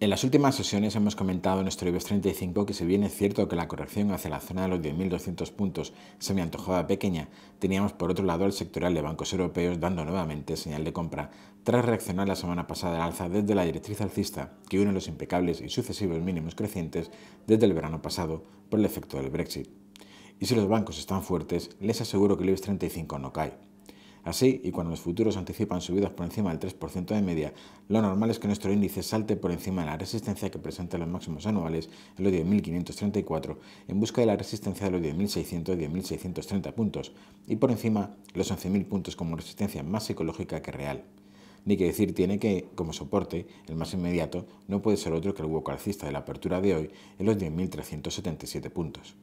En las últimas sesiones hemos comentado en nuestro IBEX 35 que si bien es cierto que la corrección hacia la zona de los 10.200 puntos se me antojaba pequeña, teníamos por otro lado el sectoral de bancos europeos dando nuevamente señal de compra tras reaccionar la semana pasada al alza desde la directriz alcista que une los impecables y sucesivos mínimos crecientes desde el verano pasado por el efecto del Brexit. Y si los bancos están fuertes, les aseguro que el IBEX 35 no cae. Así, y cuando los futuros anticipan subidas por encima del 3% de media, lo normal es que nuestro índice salte por encima de la resistencia que presenta los máximos anuales, en los 10.534, en busca de la resistencia de los 10.600 y 10.630 puntos, y por encima los 11.000 puntos como resistencia más psicológica que real. Ni que decir tiene que, como soporte, el más inmediato no puede ser otro que el hueco alcista de la apertura de hoy en los 10.377 puntos.